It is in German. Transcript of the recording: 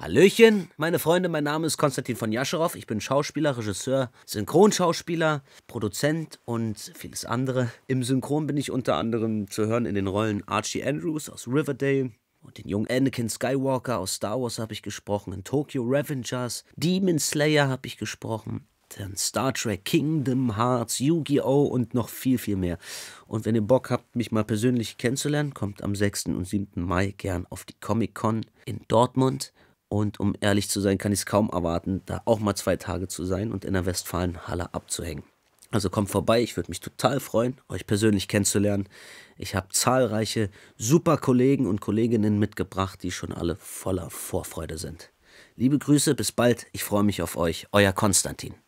Hallöchen, meine Freunde, mein Name ist Konstantin von Jascherow. Ich bin Schauspieler, Regisseur, Synchronschauspieler, Produzent und vieles andere. Im Synchron bin ich unter anderem zu hören in den Rollen Archie Andrews aus Riverdale und den jungen Anakin Skywalker aus Star Wars habe ich gesprochen, in Tokyo Revengers, Demon Slayer habe ich gesprochen, dann Star Trek, Kingdom Hearts, Yu-Gi-Oh! und noch viel, viel mehr. Und wenn ihr Bock habt, mich mal persönlich kennenzulernen, kommt am 6. und 7. Mai gern auf die Comic-Con in Dortmund. Und um ehrlich zu sein, kann ich es kaum erwarten, da auch mal zwei Tage zu sein und in der Westfalenhalle abzuhängen. Also kommt vorbei, ich würde mich total freuen, euch persönlich kennenzulernen. Ich habe zahlreiche super Kollegen und Kolleginnen mitgebracht, die schon alle voller Vorfreude sind. Liebe Grüße, bis bald, ich freue mich auf euch, euer Konstantin.